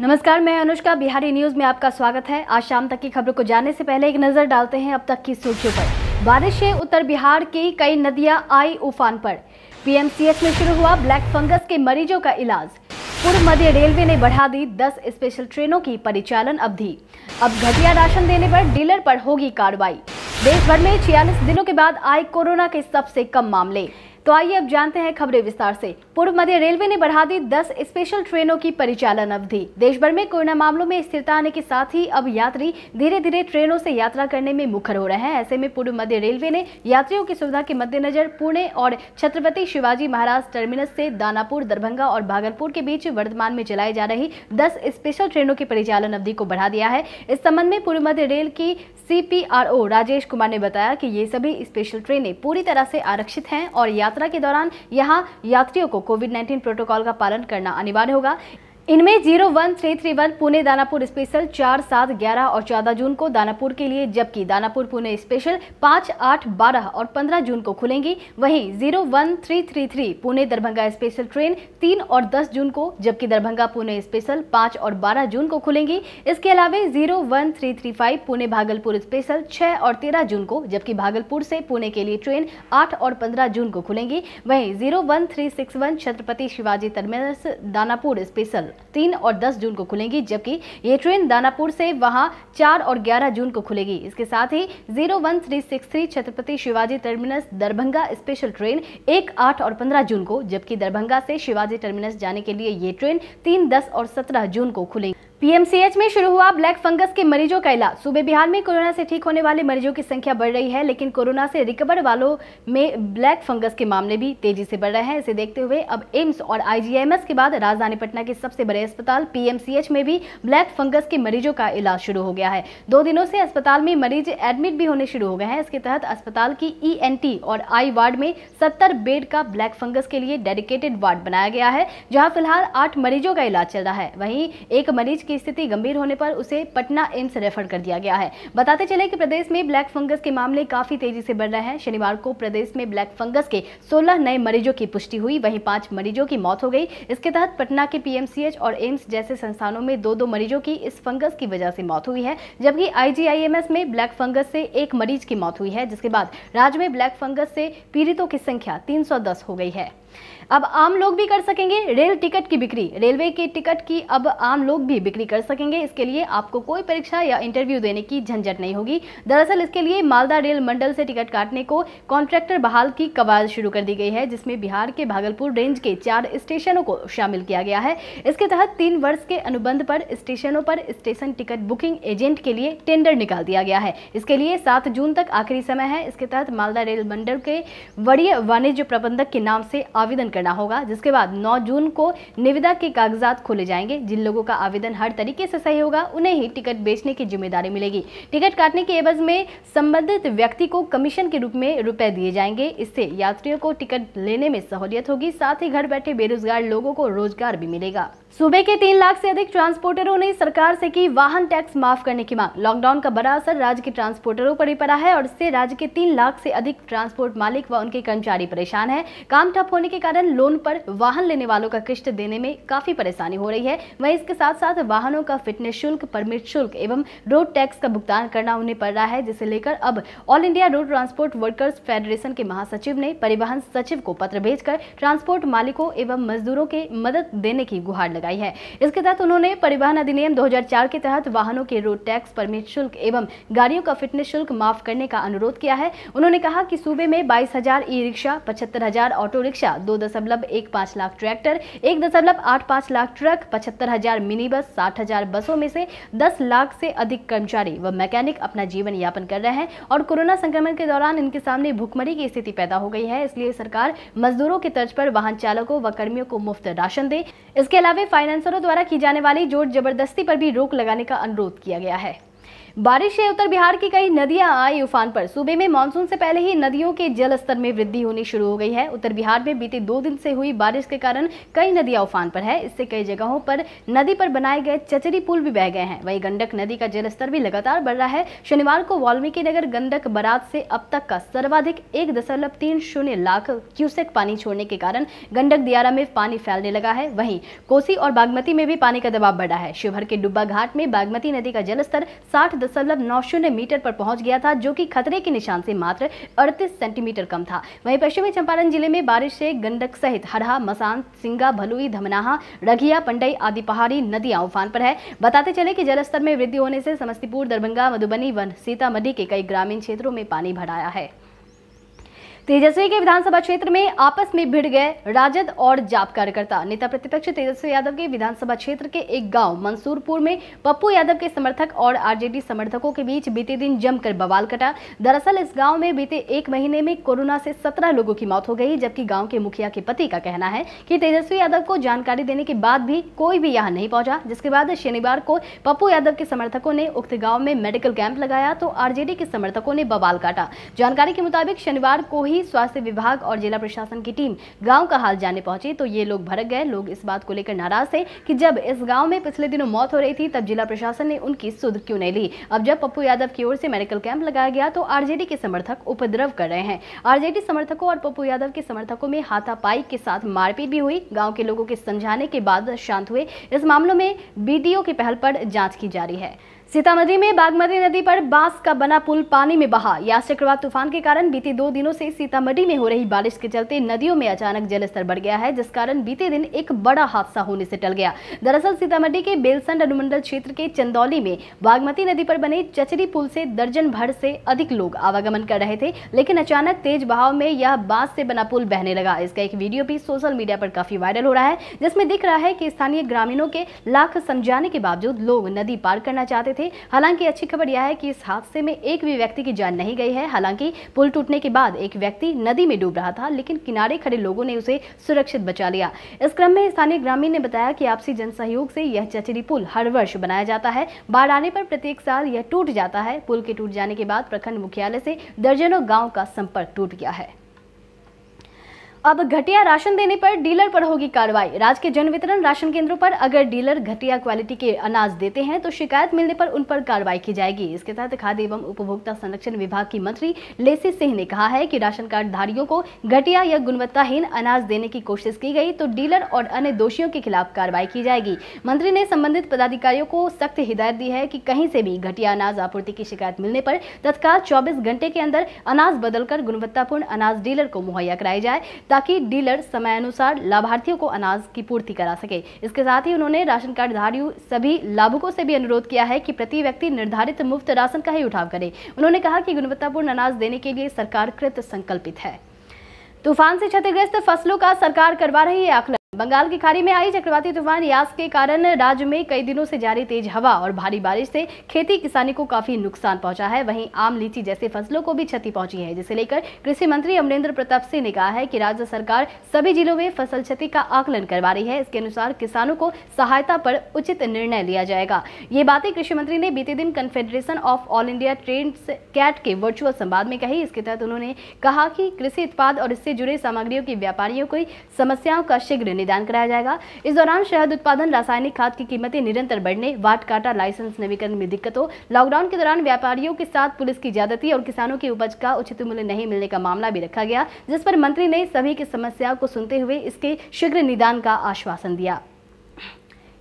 नमस्कार मैं अनुष्का बिहारी न्यूज में आपका स्वागत है आज शाम तक की खबरों को जानने से पहले एक नजर डालते हैं अब तक की सुर्खियों पर बारिश से उत्तर बिहार की कई नदियां आई उफान पर पीएमसीएच में शुरू हुआ ब्लैक फंगस के मरीजों का इलाज पूर्व मध्य रेलवे ने बढ़ा दी 10 स्पेशल ट्रेनों की परिचालन अवधि अब घटिया राशन देने पर डीलर पर होगी कार्रवाई देश भर में छियालीस दिनों के बाद आए कोरोना के सबसे कम मामले तो आइए अब जानते हैं खबरें विस्तार से पूर्व मध्य रेलवे ने बढ़ा दी 10 स्पेशल ट्रेनों की परिचालन अवधि देश भर में कोरोना मामलों में स्थिरता आने के साथ ही अब यात्री धीरे धीरे ट्रेनों से यात्रा करने में मुखर हो रहे हैं ऐसे में पूर्व मध्य रेलवे ने यात्रियों की सुविधा के मद्देनजर पुणे और छत्रपति शिवाजी महाराज टर्मिनस से दानापुर दरभंगा और भागलपुर के बीच वर्तमान में चलाई जा रही दस स्पेशल ट्रेनों की परिचालन अवधि को बढ़ा दिया है इस संबंध में पूर्व मध्य रेल की सीपीआरओ राजेश कुमार ने बताया कि ये सभी स्पेशल ट्रेनें पूरी तरह से आरक्षित हैं और यात्रा यात्रा के दौरान यहाँ यात्रियों को कोविड नाइन्टीन प्रोटोकॉल का पालन करना अनिवार्य होगा इनमें zero one three three one Pune Danapur special चार सात ग्यारह और चौदह जून को दानापुर के लिए जबकि दानापुर पुणे स्पेशल पाँच आठ बारह और पंद्रह जून को खुलेंगी वहीं zero one three three three Pune Darbhanga special train तीन और दस जून को जबकि दरभंगा पुणे स्पेशल पाँच और बारह जून को खुलेंगी इसके अलावा zero one three three five Pune Bhagalpur special छह और तेरह जून को जबकि भागलपुर से पुणे के लिए ट्रेन आठ और पंद्रह जून को खुलेंगी वहीं zero one three six one Chhatrapati Shivaji terminal Danapur special तीन और दस जून को खुलेंगी जबकि ये ट्रेन दानापुर से वहां चार और ग्यारह जून को खुलेगी इसके साथ ही zero one three six three Chhatrapati Shivaji terminus Darbhanga special train एक आठ और पंद्रह जून को जबकि दरभंगा से शिवाजी टर्मिनस जाने के लिए ये ट्रेन तीन दस और सत्रह जून को खुलेगी पीएमसीएच में शुरू हुआ ब्लैक फंगस के मरीजों का इलाज सूबे बिहार में कोरोना से ठीक होने वाले मरीजों की संख्या बढ़ रही है लेकिन कोरोना से रिकवर वालों में ब्लैक फंगस के मामले भी तेजी से बढ़ रहे हैं इसे देखते हुए अब एम्स और आईजीएमएस के बाद राजधानी पटना के सबसे बड़े अस्पताल पीएमसीएच में भी ब्लैक फंगस के मरीजों का इलाज शुरू हो गया है दो दिनों से अस्पताल में मरीज एडमिट भी होने शुरू हो गए हैं इसके तहत अस्पताल की ई e और आई वार्ड में सत्तर बेड का ब्लैक फंगस के लिए डेडिकेटेड वार्ड बनाया गया है जहाँ फिलहाल आठ मरीजों का इलाज चल रहा है वहीं एक मरीज की स्थिति गंभीर होने पर उसे पटना एम्स रेफर कर दिया गया है बताते चले कि प्रदेश में ब्लैक फंगस के मामले काफी तेजी से बढ़ रहे हैं शनिवार को प्रदेश में ब्लैक फंगस के 16 नए मरीजों की पुष्टि हुई वहीं पांच मरीजों की मौत हो गई इसके तहत पटना के पीएमसीएच और एम्स जैसे संस्थानों में दो दो मरीजों की इस फंगस की वजह से मौत हुई है जबकि आईजीआईएमएस में ब्लैक फंगस से एक मरीज की मौत हुई है जिसके बाद राज्य में ब्लैक फंगस से पीड़ितों की संख्या 310 हो गई है अब आम लोग भी कर सकेंगे रेल टिकट की बिक्री रेलवे के टिकट की अब आम लोग भी बिक्री बिक्री कर सकेंगे इसके लिए आपको कोई परीक्षा या इंटरव्यू देने की झंझट नहीं होगी दरअसल इसके लिए मालदा रेल मंडल से टिकट काटने को कॉन्ट्रैक्टर बहाल की कवायद शुरू कर दी गई है जिसमें बिहार के भागलपुर रेंज के चार स्टेशनों को शामिल किया गया है इसके तहत तीन वर्ष के अनुबंध पर स्टेशनों पर स्टेशन टिकट बुकिंग एजेंट के लिए टेंडर निकाल दिया गया है इसके लिए सात जून तक आखिरी समय है इसके तहत मालदा रेल मंडल के वरीय वाणिज्य प्रबंधक के नाम से आवेदन करना होगा जिसके बाद नौ जून को निविदा के कागजात खोले जाएंगे जिन लोगों का आवेदन हर हर तरीके से सही होगा उन्हें ही टिकट बेचने की जिम्मेदारी मिलेगी टिकट काटने के एवज में संबंधित व्यक्ति को कमीशन के रूप में रुपए दिए जाएंगे इससे यात्रियों को टिकट लेने में सहूलियत होगी साथ ही घर बैठे बेरोजगार लोगों को रोजगार भी मिलेगा सूबे के तीन लाख से अधिक ट्रांसपोर्टरों ने सरकार से की वाहन टैक्स माफ करने की मांग लॉकडाउन का बड़ा असर राज्य के ट्रांसपोर्टरों पर ही पड़ा है और इससे राज्य के तीन लाख से अधिक ट्रांसपोर्ट मालिक व उनके कर्मचारी परेशान हैं काम ठप होने के कारण लोन पर वाहन लेने वालों का किश्त देने में काफी परेशानी हो रही है वही इसके साथ साथ वाहनों का फिटनेस शुल्क परमिट शुल्क एवं रोड टैक्स का भुगतान करना उन्हें पड़ रहा है जिसे लेकर अब all India road transport workers federation के महासचिव ने परिवहन सचिव को पत्र भेजकर ट्रांसपोर्ट मालिकों एवं मजदूरों के मदद देने की गुहार लगाई है इसके तहत उन्होंने परिवहन अधिनियम दो के तहत वाहनों के रोड टैक्स परमिट शुल्क एवं गाड़ियों का फिटनेस शुल्क माफ करने का अनुरोध किया है उन्होंने कहा कि सूबे में बाईस हजार ई रिक्शा पचहत्तर हजार ऑटो रिक्शा दो दशमलव एक पाँच लाख ट्रैक्टर एक दशमलव आठ पाँच लाख ट्रक पचहत्तर हजार मिनी बस साठ हजार बसों में से दस लाख से अधिक कर्मचारी व मैकेनिक अपना जीवन यापन कर रहे हैं और कोरोना संक्रमण के दौरान इनके सामने भुखमरी की स्थिति पैदा हो गई है इसलिए सरकार मजदूरों की तर्ज पर वाहन चालकों व कर्मियों को मुफ्त राशन दे इसके अलावा फाइनेंसरों द्वारा की जाने वाली जोर जबरदस्ती पर भी रोक लगाने का अनुरोध किया गया है बारिश से उत्तर बिहार की कई नदियां आई उफान पर सूबे में मानसून से पहले ही नदियों के जल स्तर में वृद्धि होनी शुरू हो गई है उत्तर बिहार में बीते दो दिन से हुई बारिश के कारण कई नदियां उफान पर है इससे कई जगहों पर नदी पर बनाए गए चचरी पुल भी बह गए हैं वही गंडक नदी का जलस्तर भी लगातार बढ़ रहा है शनिवार को वाल्मीकि नगर गंडक बरात से अब तक का सर्वाधिक एक दशमलव तीन शून्य लाख क्यूसेक पानी छोड़ने के कारण गंडक दियारा में पानी फैलने लगा है वही कोसी और बागमती में भी पानी का दबाव बढ़ा है शिवहर के डुब्बा घाट में बागमती नदी का जलस्तर साठ दशमलव नौ शून्य मीटर पर पहुंच गया था जो कि खतरे के निशान से मात्र अड़तीस सेंटीमीटर कम था वहीं पश्चिमी चंपारण जिले में बारिश से गंडक सहित हरहा मसान सिंगा भलुई धमनाहा रघिया पंडई आदि पहाड़ी नदियां उफान पर है बताते चले कि जलस्तर में वृद्धि होने से समस्तीपुर दरभंगा मधुबनी वन सीतामढ़ी के कई ग्रामीण क्षेत्रों में पानी भराया है तेजस्वी के विधानसभा क्षेत्र में आपस में भिड़ गए राजद और जाप कार्यकर्ता नेता प्रतिपक्ष तेजस्वी यादव के विधानसभा क्षेत्र के एक गांव मंसूरपुर में पप्पू यादव के समर्थक और आरजेडी समर्थकों के बीच बीते दिन जमकर बवाल कटा दरअसल इस गांव में बीते एक महीने में कोरोना से सत्रह लोगों की मौत हो गई जबकि गाँव के मुखिया के पति का कहना है की तेजस्वी यादव को जानकारी देने के बाद भी कोई भी यहाँ नहीं पहुंचा जिसके बाद शनिवार को पप्पू यादव के समर्थकों ने उक्त गाँव में मेडिकल कैंप लगाया तो आरजेडी के समर्थकों ने बवाल काटा जानकारी के मुताबिक शनिवार को ही ही स्वास्थ्य विभाग और जिला प्रशासन की टीम गांव का हाल जानने पहुंची तो ये लोग भड़क गए लोग इस बात को लेकर नाराज थे कि जब इस गांव में पिछले दिनों मौत हो रही थी तब जिला प्रशासन ने उनकी सुध क्यों नहीं ली अब जब पप्पू यादव की ओर से मेडिकल कैंप लगाया गया तो आरजेडी के समर्थक उपद्रव कर रहे हैं आरजेडी समर्थकों और पप्पू यादव के समर्थकों में हाथापाई के साथ मारपीट भी हुई गाँव के लोगों के समझाने के बाद शांत हुए इस मामलों में बी के पहल पर जाँच की जा रही है सीतामढ़ी में बागमती नदी पर बांस का बना पुल पानी में बहा या चक्रवात तूफान के कारण बीते दो दिनों से सीतामढ़ी में हो रही बारिश के चलते नदियों में अचानक जलस्तर बढ़ गया है जिस कारण बीते दिन एक बड़ा हादसा होने से टल गया दरअसल सीतामढ़ी के बेलसंड अनुमंडल क्षेत्र के चंदौली में बागमती नदी पर बने चचरी पुल से दर्जन भर से अधिक लोग आवागमन कर रहे थे लेकिन अचानक तेज बहाव में यह बांस से बना पुल बहने लगा इसका एक वीडियो भी सोशल मीडिया पर काफी वायरल हो रहा है जिसमें दिख रहा है कि स्थानीय ग्रामीणों के लाख समझाने के बावजूद लोग नदी पार करना चाहते थे हालांकि अच्छी खबर यह है कि इस हादसे में एक भी व्यक्ति की जान नहीं गई है हालांकि पुल टूटने के बाद एक व्यक्ति नदी में डूब रहा था लेकिन किनारे खड़े लोगों ने उसे सुरक्षित बचा लिया इस क्रम में स्थानीय ग्रामीण ने बताया कि आपसी जन सहयोग से यह चचरी पुल हर वर्ष बनाया जाता है बाढ़ आने पर प्रत्येक साल यह टूट जाता है पुल के टूट जाने के बाद प्रखंड मुख्यालय से दर्जनों गाँव का संपर्क टूट गया है अब घटिया राशन देने पर डीलर पर होगी कार्रवाई राज्य के जन वितरण राशन केंद्रों पर अगर डीलर घटिया क्वालिटी के अनाज देते हैं तो शिकायत मिलने पर उन पर कार्रवाई की जाएगी इसके तहत खाद्य एवं उपभोक्ता संरक्षण विभाग की मंत्री लेसी सिंह ने कहा है कि राशन कार्ड धारियों को घटिया या गुणवत्ताहीन अनाज देने की कोशिश की गई तो डीलर और अन्य दोषियों के खिलाफ कार्रवाई की जाएगी मंत्री ने संबंधित पदाधिकारियों को सख्त हिदायत दी है कि कहीं से भी घटिया अनाज आपूर्ति की शिकायत मिलने पर तत्काल चौबीस घंटे के अंदर अनाज बदलकर गुणवत्तापूर्ण अनाज डीलर को मुहैया कराया जाए ताकि डीलर समयानुसार लाभार्थियों को अनाज की पूर्ति करा सके इसके साथ ही उन्होंने राशन कार्डधारियों सभी लाभुकों से भी अनुरोध किया है कि प्रति व्यक्ति निर्धारित मुफ्त राशन का ही उठाव करे उन्होंने कहा कि गुणवत्तापूर्ण अनाज देने के लिए सरकार कृत संकल्पित है तूफान से क्षतिग्रस्त फसलों का सरकार करवा रही है आकलन बंगाल की खाड़ी में आई चक्रवाती तूफान यास के कारण राज्य में कई दिनों से जारी तेज हवा और भारी बारिश से खेती किसानी को काफी नुकसान पहुंचा है वहीं आम लीची जैसे फसलों को भी क्षति पहुंची है जिसे लेकर कृषि मंत्री अमरेंद्र प्रताप सिंह ने कहा है कि राज्य सरकार सभी जिलों में फसल क्षति का आकलन करवा रही है इसके अनुसार किसानों को सहायता पर उचित निर्णय लिया जाएगा ये बातें कृषि मंत्री ने बीते दिन confederation of all India trade CAIT के वर्चुअल संवाद में कही इसके तहत उन्होंने कहा कि कृषि उत्पाद और इससे जुड़े सामग्रियों की व्यापारियों की समस्याओं का शीघ्र खरीदान कराया जाएगा इस दौरान शहद उत्पादन रासायनिक खाद की कीमतें निरंतर बढ़ने वाट काटा लाइसेंस नवीकरण में दिक्कतों लॉकडाउन के दौरान व्यापारियों के साथ पुलिस की ज्यादती और किसानों की उपज का उचित मूल्य नहीं मिलने का मामला भी रखा गया जिस पर मंत्री ने सभी की समस्याओं को सुनते हुए इसके शीघ्र निदान का आश्वासन दिया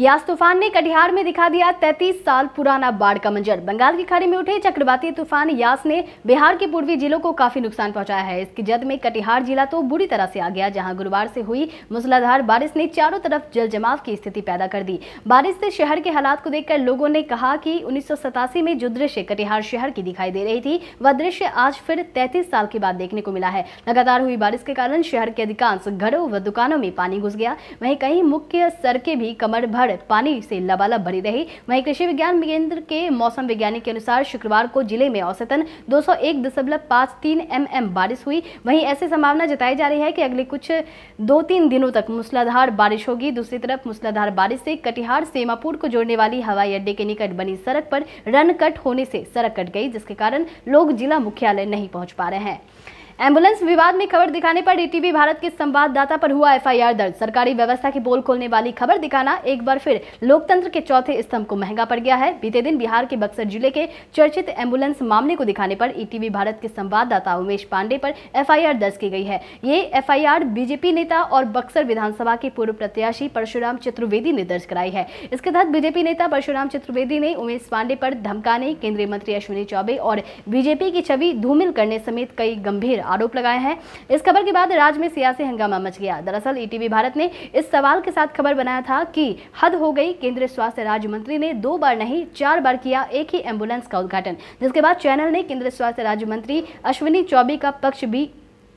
यास तूफान ने कटिहार में दिखा दिया 33 साल पुराना बाढ़ का मंजर बंगाल की खाड़ी में उठे चक्रवाती तूफान यास ने बिहार के पूर्वी जिलों को काफी नुकसान पहुंचाया है इसकी जद में कटिहार जिला तो बुरी तरह से आ गया जहां गुरुवार से हुई मूसलाधार बारिश ने चारों तरफ जल जमाव की स्थिति पैदा कर दी बारिश से शहर के हालात को देखकर लोगों ने कहा कि उन्नीस में जो दृश्य कटिहार शहर की दिखाई दे रही थी वह दृश्य आज फिर तैतीस साल के बाद देखने को मिला है लगातार हुई बारिश के कारण शहर के अधिकांश घरों व दुकानों में पानी घुस गया वहीं कई मुख्य सड़कें भी कमर भर पर पानी से लबालब बनी रही वहीं कृषि विज्ञान केंद्र के मौसम वैज्ञानिक के अनुसार शुक्रवार को जिले में औसतन दो सौ एक दशमलव तीन बारिश हुई वहीं ऐसी संभावना जताई जा रही है कि अगले कुछ दो तीन दिनों तक मूसलाधार बारिश होगी दूसरी तरफ मूसलाधार बारिश से कटिहार सेमापुर को जोड़ने वाली हवाई अड्डे के निकट बनी सड़क पर रन कट होने से सड़क कट गई जिसके कारण लोग जिला मुख्यालय नहीं पहुंच पा रहे हैं एम्बुलेंस विवाद में खबर दिखाने पर ईटीवी भारत के संवाददाता पर हुआ एफआईआर दर्ज सरकारी व्यवस्था की पोल खोलने वाली खबर दिखाना एक बार फिर लोकतंत्र के चौथे स्तंभ को महंगा पड़ गया है बीते दिन बिहार के बक्सर जिले के चर्चित एम्बुलेंस मामले को दिखाने पर ईटीवी भारत के संवाददाता उमेश पांडे पर एफ दर्ज की गई है ये एफ बीजेपी नेता और बक्सर विधानसभा के पूर्व प्रत्याशी परशुराम चतुर्वेदी ने दर्ज कराई है इसके तहत बीजेपी नेता परशुराम चतुर्वेदी ने उमेश पांडे पर धमकाने केंद्रीय मंत्री अश्विनी चौबे और बीजेपी की छवि धूमिल करने समेत कई गंभीर आरोप लगाया है इस खबर के बाद राज्य में सियासी हंगामा मच गया दरअसल ईटीवी e भारत ने इस सवाल के साथ खबर बनाया था कि हद हो गई केंद्रीय स्वास्थ्य राज्य मंत्री ने दो बार नहीं चार बार किया एक ही एम्बुलेंस का उद्घाटन जिसके बाद चैनल ने केंद्रीय स्वास्थ्य राज्य मंत्री अश्विनी चौबे का पक्ष भी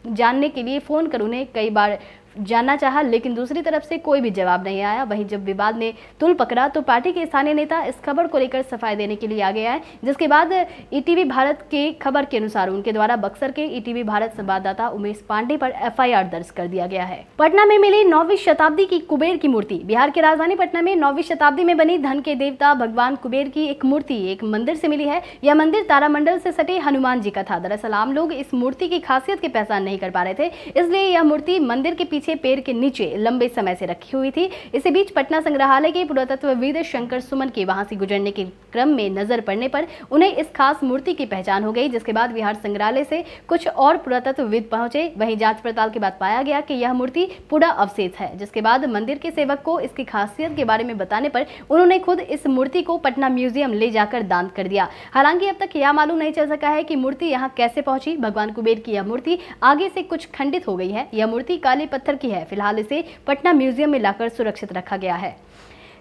जानने के लिए फ़ोन कर उन्हें कई बार जानना चाहा लेकिन दूसरी तरफ से कोई भी जवाब नहीं आया वहीं जब विवाद ने तुल पकड़ा तो पार्टी के स्थानीय नेता इस खबर को लेकर सफाई देने के लिए आ गया है जिसके बाद ईटीवी e भारत के खबर के अनुसार उनके द्वारा बक्सर के ईटीवी e भारत संवाददाता उमेश पांडे पर एफआईआर दर्ज कर दिया गया है पटना में मिली नौवीं शताब्दी की कुबेर की मूर्ति बिहार की राजधानी पटना में नौवीं शताब्दी में बनी धन के देवता भगवान कुबेर की एक मूर्ति एक मंदिर से मिली है यह मंदिर तारामंडल से सटे हनुमान जी का था दरअसल आम लोग इस मूर्ति की खासियत की पहचान नहीं कर पा रहे थे इसलिए यह मूर्ति मंदिर के पीछे पीछे पेड़ के नीचे लंबे समय से रखी हुई थी इसी बीच पटना संग्रहालय के पुरातत्वविद शंकर सुमन के वहां से गुजरने की क्रम में नजर पड़ने पर उन्हें इस खास मूर्ति की पहचान हो गई जिसके बाद विहार संग्रहालय से कुछ और पुरातत्वविद पहुंचे वहीं जांच पड़ताल के बाद पाया गया कि यह मूर्ति पूरा अवशेष है जिसके बाद मंदिर के सेवक को इसकी खासियत के बारे में बताने पर उन्होंने खुद इस मूर्ति को पटना म्यूजियम ले जाकर दान कर दिया हालांकि अब तक यह मालूम नहीं चल सका है कि मूर्ति यहाँ कैसे पहुंची भगवान कुबेर की यह मूर्ति आगे से कुछ खंडित हो गई है यह मूर्ति काले पत्थर की है फिलहाल इसे पटना म्यूजियम में लाकर सुरक्षित रखा गया है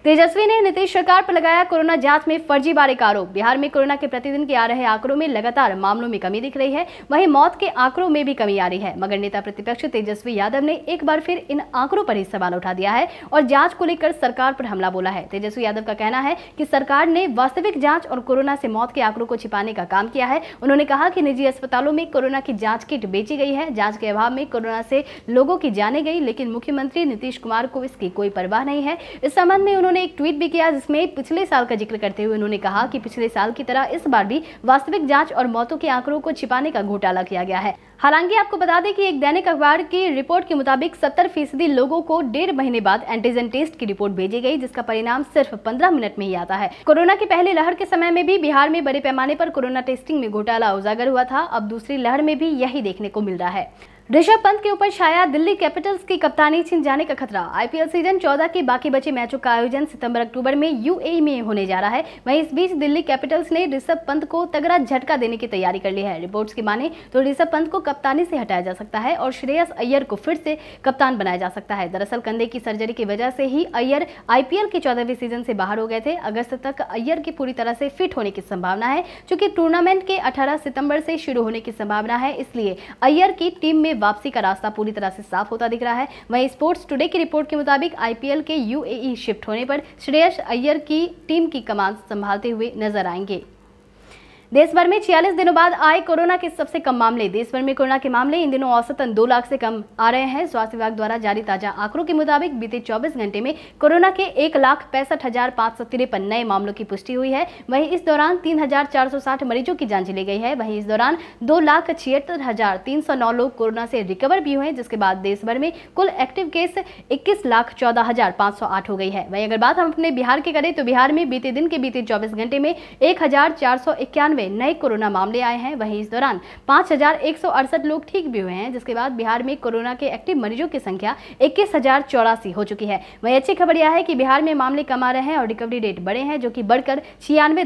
तेजस्वी ने नीतीश सरकार पर लगाया कोरोना जांच में फर्जी बारे का आरोप बिहार में कोरोना के प्रतिदिन के आ रहे आंकड़ों में लगातार मामलों में कमी दिख रही है वहीं मौत के आंकड़ों में भी कमी आ रही है मगर नेता प्रतिपक्ष तेजस्वी यादव ने एक बार फिर इन आंकड़ों पर ही सवाल उठा दिया है और जांच को लेकर सरकार पर हमला बोला है तेजस्वी यादव का कहना है की सरकार ने वास्तविक जाँच और कोरोना से मौत के आंकड़ों को छिपाने का काम किया है उन्होंने कहा की निजी अस्पतालों में कोरोना की जाँच किट बेची गई है जाँच के अभाव में कोरोना से लोगों की जाने गई लेकिन मुख्यमंत्री नीतीश कुमार को इसकी कोई परवाह नहीं है इस संबंध में उन्होंने उन्होंने एक ट्वीट भी किया जिसमें पिछले साल का जिक्र करते हुए उन्होंने कहा कि पिछले साल की तरह इस बार भी वास्तविक जांच और मौतों के आंकड़ों को छिपाने का घोटाला किया गया है हालांकि आपको बता दें कि एक दैनिक अखबार की रिपोर्ट के मुताबिक 70 फीसदी लोगों को डेढ़ महीने बाद एंटीजन टेस्ट की रिपोर्ट भेजी गई जिसका परिणाम सिर्फ 15 मिनट में ही आता है कोरोना की पहली लहर के समय में भी बिहार में बड़े पैमाने पर कोरोना टेस्टिंग में घोटाला उजागर हुआ था अब दूसरी लहर में भी यही देखने को मिल रहा है ऋषभ पंत के ऊपर छाया दिल्ली कैपिटल्स की कप्तानी छिन जाने का खतरा आईपीएल सीजन 14 के बाकी बचे मैचों का आयोजन सितंबर अक्टूबर में यूएई में होने जा रहा है वहीं इस बीच दिल्ली कैपिटल्स ने ऋषभ पंत को तगड़ा झटका देने की तैयारी कर ली है रिपोर्ट्स की माने तो ऋषभ पंत को कप्तानी से हटाया जा सकता है और श्रेयस अय्यर को फिर से कप्तान बनाया जा सकता है दरअसल कंधे की सर्जरी की वजह से ही अय्यर आईपीएल के चौदहवें सीजन से बाहर हो गए थे अगस्त तक अय्यर की पूरी तरह से फिट होने की संभावना है चूंकि टूर्नामेंट के अठारह सितंबर से शुरू होने की संभावना है इसलिए अय्यर की टीम में वापसी का रास्ता पूरी तरह से साफ होता दिख रहा है वहीं स्पोर्ट्स टुडे की रिपोर्ट के मुताबिक आईपीएल के यूएई शिफ्ट होने पर श्रेयस अय्यर की टीम की कमान संभालते हुए नजर आएंगे देश भर में छियालीस दिनों बाद आए कोरोना के सबसे कम मामले देश भर में कोरोना के मामले इन दिनों औसतन दो लाख से कम आ रहे हैं स्वास्थ्य विभाग द्वारा जारी ताजा आंकड़ों के मुताबिक बीते 24 घंटे में कोरोना के एक लाख पैंसठ हजार पाँच सौ तिरपन नए मामलों की पुष्टि हुई है वहीं इस दौरान तीन हजार चार सौ साठ मरीजों की जांच ली गई है वहीं इस दौरान दो लाख छिहत्तर हजार तीन सौ नौ लोग कोरोना से रिकवर भी हुए हैं जिसके बाद देश भर में कुल एक्टिव केस इक्कीस लाख चौदह हजार पाँच सौ आठ हो गई है वही अगर बात हम अपने बिहार की करें तो बिहार में बीते दिन के बीते चौबीस घंटे में एक हजार चार सौ इक्यानवे नए कोरोना मामले आए हैं वहीं इस दौरान पाँच लोग ठीक भी हुए हैं जिसके बाद बिहार में कोरोना के एक्टिव मरीजों की संख्या इक्कीस हो चुकी है वहीं अच्छी खबर यह है कि बिहार में मामले कम आ रहे हैं और रिकवरी रेट बढ़े हैं जो कि बढ़कर छियानवे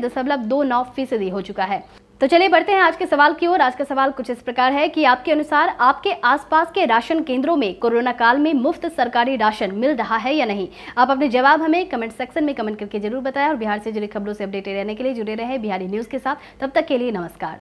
हो चुका है तो चलिए बढ़ते हैं आज के सवाल की ओर आज का सवाल कुछ इस प्रकार है कि आपके अनुसार आपके आसपास के राशन केंद्रों में कोरोना काल में मुफ्त सरकारी राशन मिल रहा है या नहीं आप अपने जवाब हमें कमेंट सेक्शन में कमेंट करके जरूर बताएं और बिहार से जुड़ी खबरों से अपडेटेड रहने के लिए जुड़े रहे बिहारी न्यूज के साथ तब तक के लिए नमस्कार